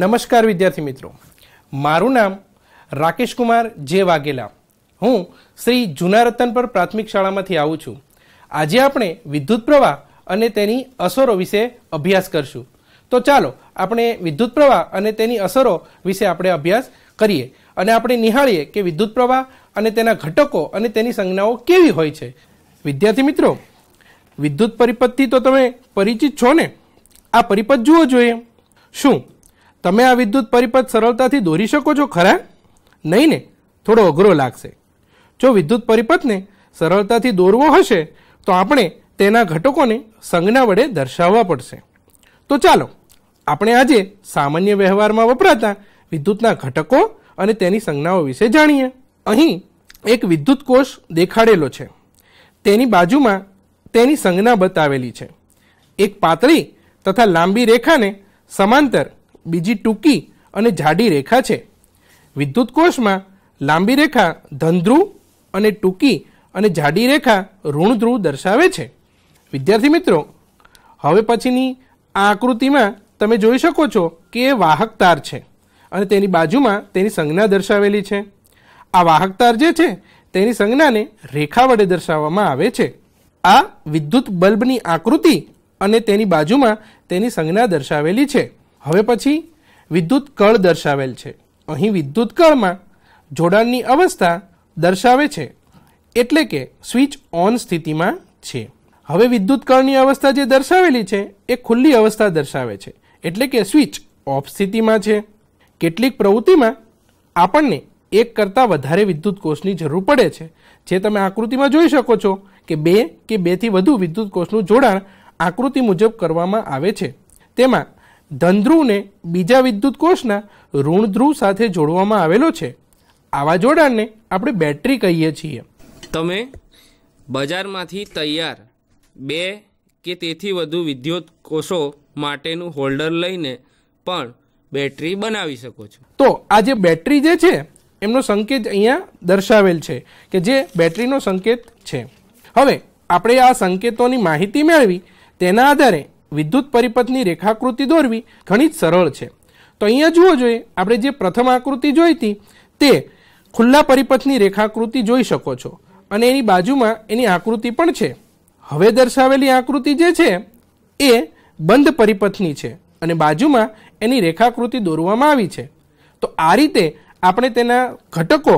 નમસ્કાર વિદ્યાર્થી મિત્રો મારું નામ રાકેશ કુમાર જે વાઘેલા હું શ્રી જૂના પર પ્રાથમિક શાળામાંથી આવું છું આજે આપણે વિદ્યુત પ્રવાહ અને તેની અસરો વિશે અભ્યાસ કરશું તો ચાલો આપણે વિદ્યુત પ્રવાહ અને તેની અસરો વિશે આપણે અભ્યાસ કરીએ અને આપણે નિહાળીએ કે વિદ્યુત પ્રવાહ અને તેના ઘટકો અને તેની સંજ્ઞાઓ કેવી હોય છે વિદ્યાર્થી મિત્રો વિદ્યુત પરિપથથી તો તમે પરિચિત છો ને આ પરિપથ જુઓ જોઈએ શું તમે આ વિદ્યુત પરિપથ સરળતાથી દોરી શકો છો ખરા નહીં ને થોડો અઘરો લાગશે જો વિદ્યુત પરિપથને સરળતાથી દોરવો હશે તો આપણે તેના ઘટકોને સંજ્ઞા વડે દર્શાવવા પડશે તો ચાલો આપણે આજે સામાન્ય વ્યવહારમાં વપરાતા વિદ્યુતના ઘટકો અને તેની સંજ્ઞાઓ વિશે જાણીએ અહીં એક વિદ્યુત કોષ દેખાડેલો છે તેની બાજુમાં તેની સંજ્ઞા બતાવેલી છે એક પાતળી તથા લાંબી રેખાને સમાંતર બીજી ટૂંકી અને જાડી રેખા છે વિદ્યુત કોષમાં લાંબી રેખા ધનધ્રુવ અને ટૂંકી અને જાડી રેખા ઋણ ધ્રુવ દર્શાવે છે વિદ્યાર્થી મિત્રો હવે પછીની આ આકૃતિમાં તમે જોઈ શકો છો કે એ વાહક તાર છે અને તેની બાજુમાં તેની સંજ્ઞા દર્શાવેલી છે આ વાહક તાર જે છે તેની સંજ્ઞાને રેખા વડે દર્શાવવામાં આવે છે આ વિદ્યુત બલ્બની આકૃતિ અને તેની બાજુમાં તેની સંજ્ઞા દર્શાવેલી છે હવે પછી વિદ્યુત કળ દર્શાવેલ છે અહીં વિદ્યુત કળમાં જોડાણની અવસ્થા દર્શાવે છે એટલે કે સ્વિચ ઓન સ્થિતિમાં છે હવે વિદ્યુત કળની અવસ્થા જે દર્શાવેલી છે એ ખુલ્લી અવસ્થા દર્શાવે છે એટલે કે સ્વિચ ઓફ સ્થિતિમાં છે કેટલીક પ્રવૃત્તિમાં આપણને એક કરતાં વધારે વિદ્યુત કોષની જરૂર પડે છે જે તમે આકૃતિમાં જોઈ શકો છો કે બે કે બેથી વધુ વિદ્યુત કોષનું જોડાણ આકૃતિ મુજબ કરવામાં આવે છે તેમાં ધનધ્રુવને બીજા વિદ્યુત કોષના ઋણ ધ્રુવ સાથે જોડવામાં આવેલો છે આવા જોડાણને આપણે બેટરી કહીએ છીએ તમે બજારમાંથી તૈયાર બે કે તેથી વધુ વિદ્યુત કોષો માટેનું હોલ્ડર લઈને પણ બેટરી બનાવી શકો છો તો આ જે બેટરી જે છે એમનો સંકેત અહીંયા દર્શાવેલ છે કે જે બેટરીનો સંકેત છે હવે આપણે આ સંકેતોની માહિતી મેળવી તેના આધારે વિદ્યુત પરિપથની રેખાકૃતિ દોરવી ઘણી જ સરળ છે તો અહીંયા જુઓ જોઈએ આપણે જે પ્રથમ આકૃતિ જોઈતી તે ખુલ્લા પરિપથની રેખાકૃતિ જોઈ શકો છો અને એની બાજુમાં એની આકૃતિ પણ છે હવે દર્શાવેલી આકૃતિ જે છે એ બંધ પરિપથની છે અને બાજુમાં એની રેખાકૃતિ દોરવામાં આવી છે તો આ રીતે આપણે તેના ઘટકો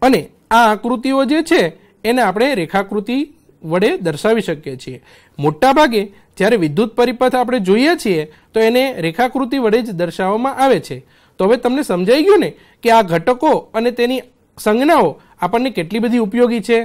અને આ આકૃતિઓ જે છે એને આપણે રેખાકૃતિ વડે દર્શાવી શકીએ છીએ મોટાભાગે જ્યારે વિદ્યુત પરિપથ આપણે જોઈએ છીએ તો એને રેખાકૃતિ વડે જ દર્શાવવામાં આવે છે તો હવે તમને સમજાઈ ગયું ને કે આ ઘટકો અને તેની સંજ્ઞાઓ આપણને કેટલી બધી ઉપયોગી છે